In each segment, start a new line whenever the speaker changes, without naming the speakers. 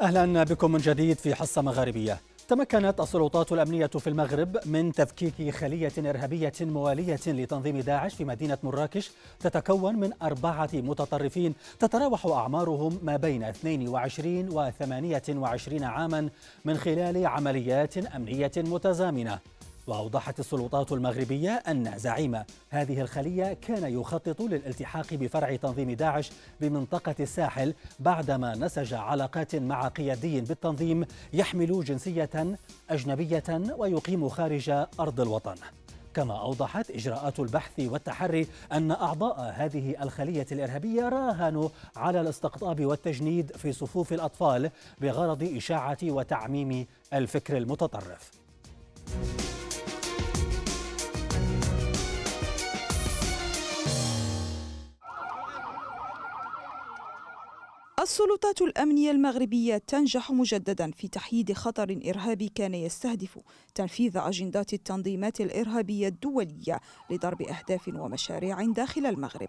أهلا بكم من جديد في حصة مغاربية تمكنت السلطات الأمنية في المغرب من تفكيك خلية إرهابية موالية لتنظيم داعش في مدينة مراكش تتكون من أربعة متطرفين تتراوح أعمارهم ما بين 22 و 28 عاما من خلال عمليات أمنية متزامنة وأوضحت السلطات المغربية أن زعيم هذه الخلية كان يخطط للالتحاق بفرع تنظيم داعش بمنطقة الساحل بعدما نسج علاقات مع قيادي بالتنظيم يحمل جنسية أجنبية ويقيم خارج أرض الوطن كما أوضحت إجراءات البحث والتحري أن أعضاء هذه الخلية الإرهابية راهنوا على الاستقطاب والتجنيد في صفوف الأطفال بغرض إشاعة وتعميم الفكر المتطرف
السلطات الأمنية المغربية تنجح مجددا في تحييد خطر إرهابي كان يستهدف تنفيذ أجندات التنظيمات الإرهابية الدولية لضرب أهداف ومشاريع داخل المغرب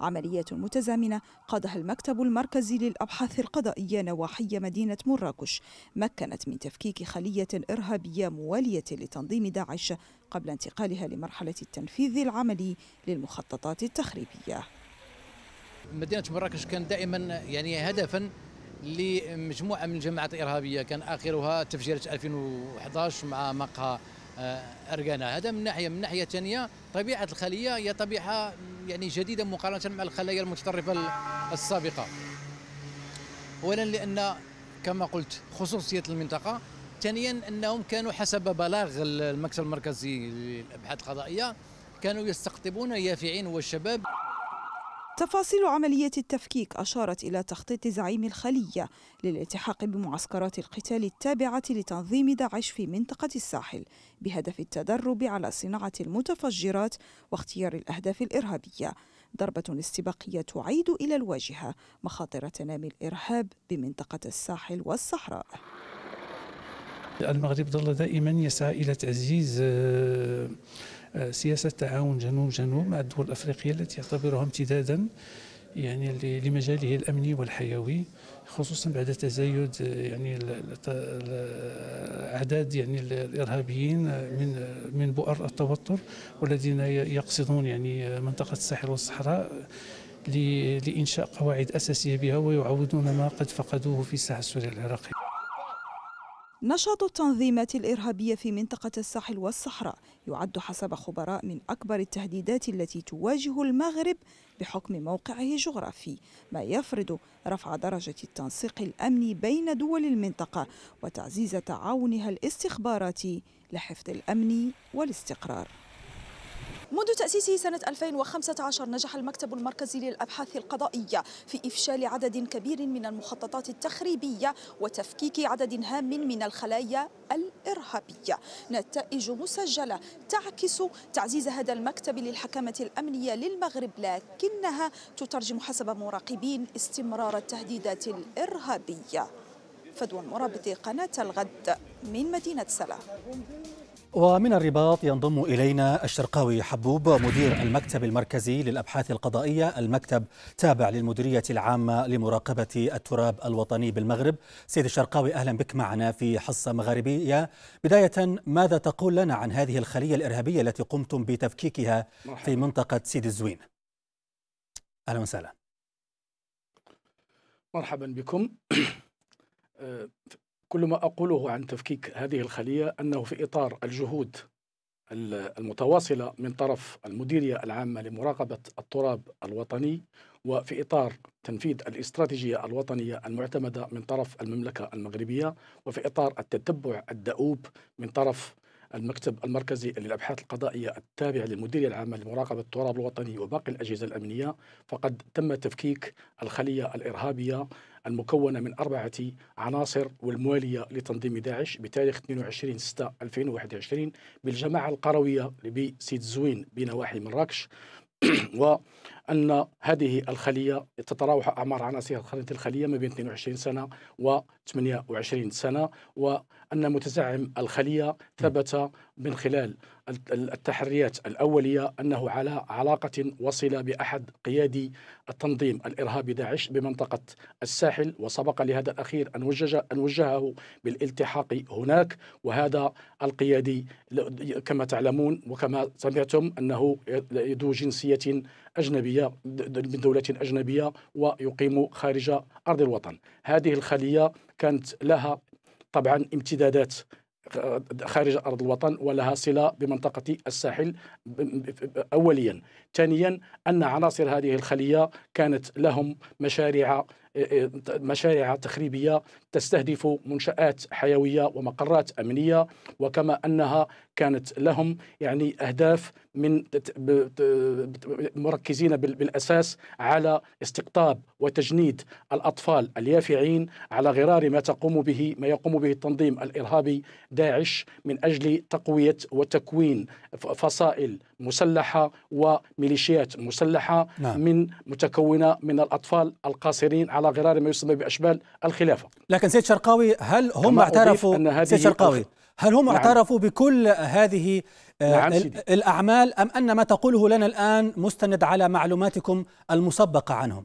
عملية متزامنة قادها المكتب المركزي للأبحاث القضائية نواحي مدينة مراكش مكنت من تفكيك خلية إرهابية موالية لتنظيم داعش قبل انتقالها لمرحلة التنفيذ العملي للمخططات التخريبية
مدينه مراكش كان دائما يعني هدفا لمجموعه من الجماعات الارهابيه كان اخرها تفجيرات 2011 مع مقهى آه، ارغانا هذا من ناحيه من ناحيه ثانيه طبيعه الخليه هي طبيعه يعني جديده مقارنه مع الخلايا المتطرفه السابقه اولا لان كما قلت خصوصيه المنطقه ثانيا انهم كانوا حسب بلاغ المكتب
المركزي للابحاث القضائيه كانوا يستقطبون يافعين والشباب تفاصيل عملية التفكيك أشارت إلى تخطيط زعيم الخلية للالتحاق بمعسكرات القتال التابعة لتنظيم داعش في منطقة الساحل بهدف التدرب على صناعة المتفجرات واختيار الأهداف الإرهابية ضربة استباقية تعيد إلى الواجهة مخاطر تنامي الإرهاب بمنطقة الساحل والصحراء
المغرب ظل دائما يسعى إلى تعزيز آه، سياسة تعاون جنوب جنوب مع الدول الأفريقية التي يعتبرها امتدادا يعني لمجاله الأمني والحيوي خصوصا بعد تزايد يعني اعداد يعني الارهابيين من من بؤر التوتر والذين يقصدون يعني منطقه الساحل والصحراء لانشاء قواعد اساسيه بها ويعوضون ما قد فقدوه في الساحه السوريه العراقيه
نشاط التنظيمات الإرهابية في منطقة الساحل والصحراء يعد حسب خبراء من أكبر التهديدات التي تواجه المغرب بحكم موقعه الجغرافي ما يفرض رفع درجة التنسيق الأمني بين دول المنطقة وتعزيز تعاونها الاستخباراتي لحفظ الأمن والاستقرار منذ تأسيسه سنة 2015 نجح المكتب المركزي للأبحاث القضائية في إفشال عدد كبير من المخططات التخريبية وتفكيك عدد هام من الخلايا الإرهابية نتائج مسجلة تعكس تعزيز هذا المكتب للحكامة الأمنية للمغرب لكنها تترجم حسب مراقبين استمرار التهديدات الإرهابية فدوى المرابط قناة الغد من مدينة سلا
ومن الرباط ينضم إلينا الشرقاوي حبوب مدير المكتب المركزي للأبحاث القضائية المكتب تابع للمديرية العامة لمراقبة التراب الوطني بالمغرب سيد الشرقاوي أهلا بك معنا في حصة مغاربية بداية ماذا تقول لنا عن هذه الخلية الإرهابية التي قمتم بتفكيكها في منطقة سيد الزوين أهلا وسهلا
مرحبا بكم آه، كل ما أقوله عن تفكيك هذه الخلية أنه في إطار الجهود المتواصلة من طرف المديرية العامة لمراقبة التراب الوطني وفي إطار تنفيذ الاستراتيجية الوطنية المعتمدة من طرف المملكة المغربية وفي إطار التتبع الدؤوب من طرف المكتب المركزي للابحاث القضائيه التابع للمديريه العامه لمراقبه التراب الوطني وباقي الاجهزه الامنيه فقد تم تفكيك الخليه الارهابيه المكونة من أربعة عناصر والموالية لتنظيم داعش بتاريخ 22 6 2021 بالجماعة القروية بسيد زوين بنواحي مراكش و أن هذه الخلية تتراوح أعمار عناصرها خليه الخلية ما بين 22 سنة و 28 سنة وأن متزعم الخلية ثبت من خلال التحريات الأولية أنه على علاقة وصله بأحد قيادي التنظيم الإرهابي داعش بمنطقة الساحل وسبق لهذا الأخير أن, وجه أن وجهه بالالتحاق هناك وهذا القيادي كما تعلمون وكما سمعتم أنه ذو جنسية أجنبية من دولة أجنبية ويقيم خارج أرض الوطن هذه الخلية كانت لها طبعا امتدادات آه، خارج ارض الوطن ولها صله بمنطقه الساحل اوليا ثانيا ان عناصر هذه الخليه كانت لهم مشاريع مشاريع تخريبيه تستهدف منشات حيويه ومقرات امنيه وكما انها كانت لهم يعني اهداف من مركزين بالاساس على استقطاب وتجنيد الاطفال اليافعين على غرار ما تقوم به ما يقوم به التنظيم الارهابي داعش من اجل تقويه وتكوين فصائل مسلحة وميليشيات مسلحة نعم. من متكونة من الأطفال القاصرين على غرار ما يسمى بأشبال الخلافة لكن سيد
شرقاوي هل هم اعترفوا أن هذه سيد شرقاوي
هل هم نعم. اعترفوا بكل هذه
آه، نعم الأعمال أم أن ما تقوله لنا الآن مستند على معلوماتكم
المسبقة عنهم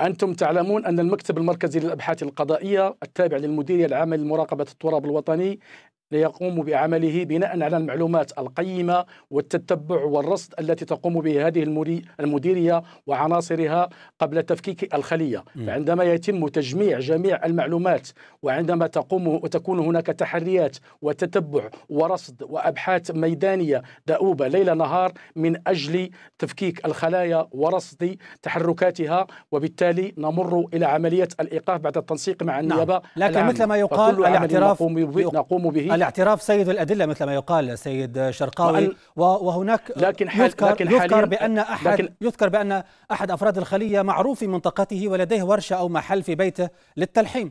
أنتم تعلمون أن المكتب المركزي للأبحاث القضائية التابع للمديرية العامة لمراقبة التراب الوطني ليقوموا بعمله بناء على المعلومات القيمة والتتبع والرصد التي تقوم به هذه المديرية وعناصرها قبل تفكيك الخلية عندما فعندما يتم تجميع جميع المعلومات وعندما تقوم وتكون هناك تحريات وتتبع ورصد وأبحاث ميدانية دؤوبة ليل نهار من أجل تفكيك الخلايا ورصد تحركاتها وبالتالي نمر إلى عملية الإيقاف بعد التنسيق مع نعم. النيابة نعم. لكن مثل ما يقال الاعتراف نقوم به آه، الاعتراف
سيد الأدلة مثل ما يقال سيد شرقاوي وهناك لكن حال يذكر, لكن يذكر بأن أحد لكن يذكر بأن أحد أفراد الخلية معروف في منطقته ولديه ورشة أو محل في
بيته للتلحيم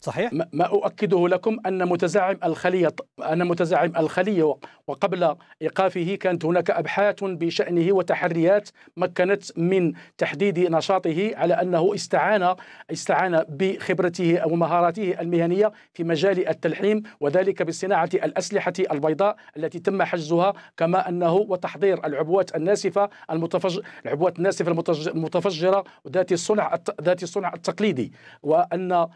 صحيح ما أؤكده لكم أن متزعم الخلية أن متزعم الخلية وقبل إيقافه كانت هناك أبحاث بشأنه وتحريات مكنت من تحديد نشاطه على أنه استعان استعان بخبرته أو مهاراته المهنية في مجال التلحيم وذلك بصناعة الأسلحة البيضاء التي تم حجزها كما أنه وتحضير العبوات الناسفة المتفجر العبوات الناسفة المتفجرة ذات الصنع ذات الصنع التقليدي وأن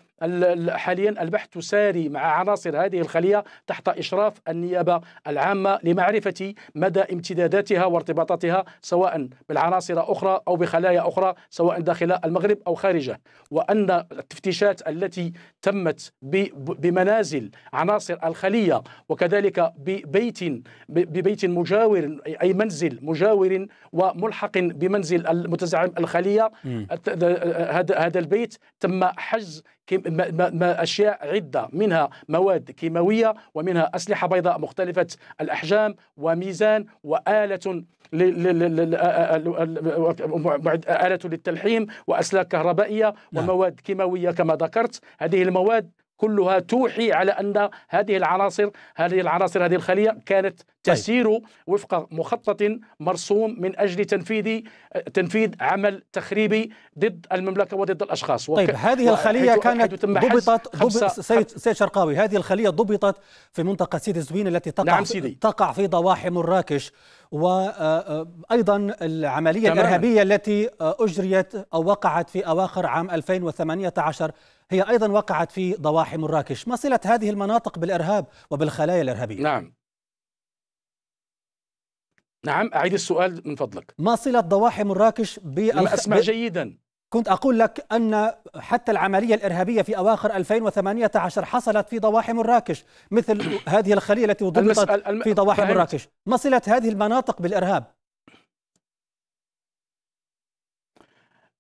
حاليا البحث ساري مع عناصر هذه الخلية تحت إشراف النيابة العامة لمعرفة مدى امتداداتها وارتباطاتها سواء بالعناصر أخرى أو بخلايا أخرى سواء داخل المغرب أو خارجه وأن التفتيشات التي تمت بمنازل عناصر الخلية وكذلك ببيت ببيت مجاور أي منزل مجاور وملحق بمنزل المتزعم الخلية هذا البيت تم حجز ما أشياء عدة منها مواد كيماوية ومنها أسلحة بيضاء مختلفة الأحجام وميزان وآلة آلة للتلحيم وأسلاك كهربائية نعم. ومواد كيماوية كما ذكرت هذه المواد كلها توحي على أن هذه العناصر هذه العناصر هذه الخلية كانت طيب. تسير وفق مخطط مرسوم من أجل تنفيذ تنفيذ عمل تخريبي ضد المملكة وضد الأشخاص طيب وك... هذه الخلية كانت ضبطت ضب... سيد...
سيد شرقاوي هذه الخلية ضبطت في منطقة سيدي زوين التي تقع نعم سيدي. تقع في ضواحي مراكش وأيضا آه، آه، العملية تمام. الإرهابية التي آه، أجريت أو وقعت في أواخر عام 2018 هي أيضا وقعت في ضواحي مراكش ما صلة هذه المناطق بالإرهاب وبالخلايا الإرهابية؟ نعم نعم
أعيد السؤال من
فضلك ما صلة ضواحي مراكش بال أسمع أسمع جيدا كنت أقول لك أن حتى العملية الإرهابية في أواخر 2018 حصلت في ضواحي مراكش مثل هذه الخلية التي وضبطت الم... في ضواحي فهمت. مراكش ما صلة هذه المناطق
بالإرهاب؟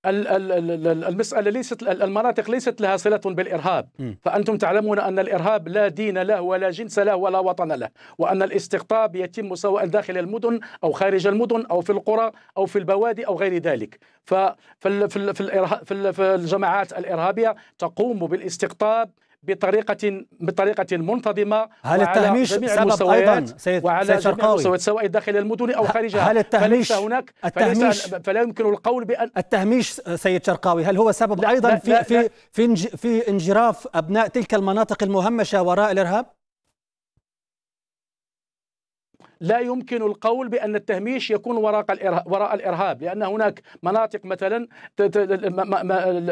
المسألة ليست المناطق ليست لها صلة بالإرهاب فأنتم تعلمون أن الإرهاب لا دين له ولا جنس له ولا وطن له وأن الاستقطاب يتم سواء داخل المدن أو خارج المدن أو في القرى أو في البوادي أو غير ذلك في الجماعات الإرهابية تقوم بالاستقطاب بطريقه بطريقه منتظمه هل التهميش سبب ايضا سيد وعلى سيد جميع سواء داخل المدن او خارجها هل التهميش فليس هناك التهميش فليس فلا يمكن القول بان التهميش سيد
شرقاوي هل هو سبب لا ايضا لا في لا في لا في, في انجراف ابناء تلك المناطق المهمشه
وراء الارهاب؟ لا يمكن القول بان التهميش يكون وراء وراء الارهاب لان هناك مناطق مثلا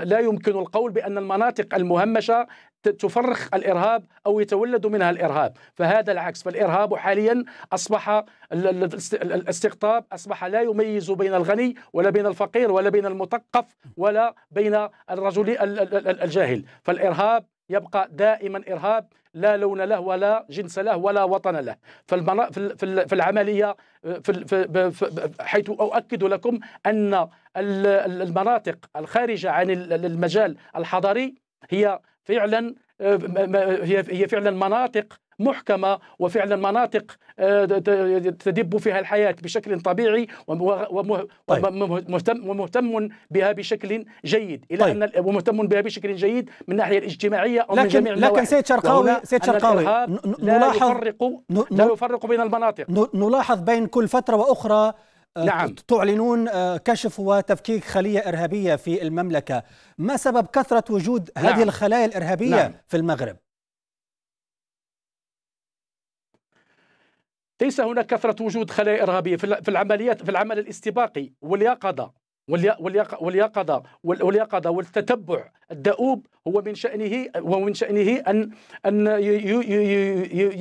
لا يمكن القول بان المناطق المهمشه تفرخ الارهاب او يتولد منها الارهاب، فهذا العكس، فالارهاب حاليا اصبح الاستقطاب اصبح لا يميز بين الغني ولا بين الفقير ولا بين المثقف ولا بين الرجل الجاهل، فالارهاب يبقى دائما ارهاب لا لون له ولا جنس له ولا وطن له فالمنا... في العمليه في... في... في... حيث اؤكد لكم ان المناطق الخارجه عن المجال الحضري هي فعلا آه، هي هي فعلا مناطق محكمه وفعلا مناطق آه، تدب فيها الحياه بشكل طبيعي ومهتم طيب. ومهتم بها بشكل جيد الى طيب. ان ومهتم بها بشكل جيد من الناحيه الاجتماعيه او لكن من جميع لكن سيد شرقاوي سيد شرقاوي لا نلاحظ يفرق
لا يفرق بين المناطق نلاحظ بين كل فتره واخرى آه، نعم. تعلنون آه، كشف وتفكيك خلية إرهابية في المملكة ما سبب كثرة وجود نعم. هذه الخلايا الإرهابية نعم.
في المغرب؟ ليس هناك كثرة وجود خلايا إرهابية في العمليات في العمل الاستباقي واليقظة واليقظة واليقظة والتتبع الدؤوب هو من شأنه ومن شأنه أن أن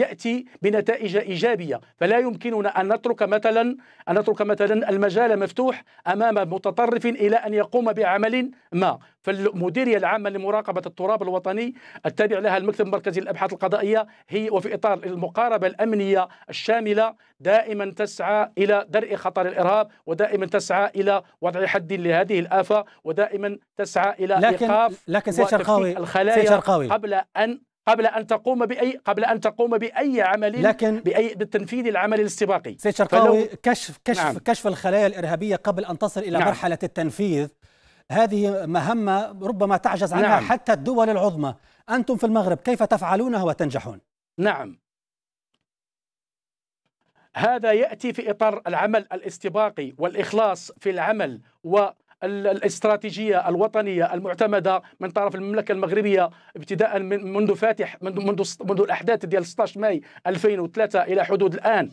يأتي بنتائج إيجابية فلا يمكننا أن نترك مثلا أن نترك مثلا المجال مفتوح أمام متطرف إلى أن يقوم بعمل ما فالمديريه العامه لمراقبه التراب الوطني التابع لها المكتب المركزي للابحاث القضائيه هي وفي اطار المقاربه الامنيه الشامله دائما تسعى الى درء خطر الارهاب ودائما تسعى الى وضع حد لهذه الافه ودائما تسعى الى لكن ايقاف لكن سيد شرقاوي الخلايا شرقاوي قبل ان قبل ان تقوم باي قبل ان تقوم باي عمل لكن باي بالتنفيذ العمل الاستباقي سيد شرقاوي
كشف كشف نعم كشف الخلايا الارهابيه قبل ان تصل الى نعم مرحله التنفيذ هذه مهمه ربما تعجز عنها نعم حتى الدول العظمى انتم في المغرب كيف تفعلونها وتنجحون
نعم هذا ياتي في اطار العمل الاستباقي والاخلاص في العمل و الاستراتيجية الوطنية المعتمدة من طرف المملكة المغربية ابتداء منذ فاتح منذ منذ الأحداث ديال 16 ماي 2003 إلى حدود الآن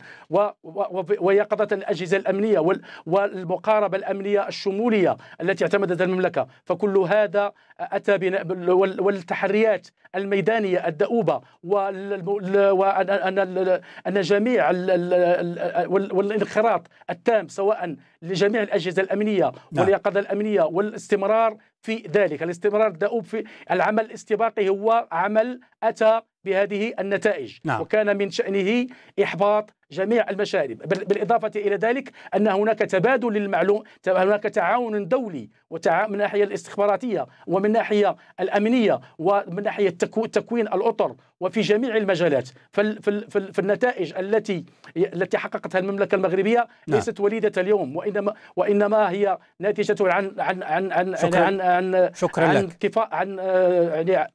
ويقظة الأجهزة الأمنية والمقاربة الأمنية الشمولية التي اعتمدت المملكة فكل هذا أتى والتحريات الميدانية الدؤوبة وأن أن جميع والانخراط التام سواء لجميع الأجهزة الأمنية نعم. واليقظة الأمنية والاستمرار في ذلك الاستمرار الدؤوب في العمل الاستباقي هو عمل أتى بهذه النتائج نعم. وكان من شأنه إحباط جميع المشارب بالإضافة إلى ذلك أن هناك تبادل للمعلوم هناك تعاون دولي من ناحية الاستخباراتية ومن ناحية الأمنية ومن ناحية تكوين الأطر وفي جميع المجالات فالنتائج التي التي حققتها المملكة المغربية نعم. ليست وليدة اليوم وإنما وإنما هي ناتجة عن عن عن عن شكرا عن عن شكرا عن, لك. عن, عن, عن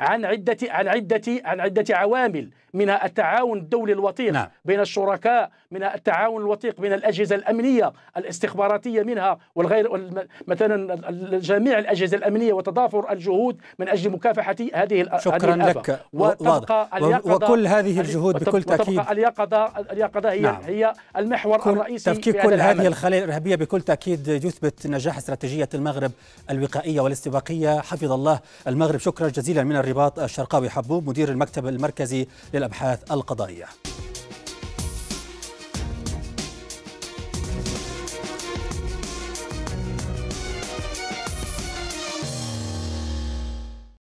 عن عدة عن عدة عن عدة عوامل منها التعاون الدولي الوثيق نعم. بين الشركاء منها التعاون الوثيق بين الأجهزة الأمنية الاستخباراتية منها والغير مثلا جميع الأجهزة الأمنية وتضافر الجهود من أجل مكافحة هذه شكرا هذه لك وتبقى وكل هذه الجهود بكل تأكيد اليقظة اليقظة هي نعم. هي المحور كل الرئيسي تفكيك كل هذه الخلايا
الإرهابية بكل تأكيد يثبت نجاح استراتيجية المغرب الوقائية والاستباقية حفظ الله المغرب شكرا جزيلا جزيلا من الرباط الشرقاوي حبوب مدير المكتب المركزي للأبحاث القضائية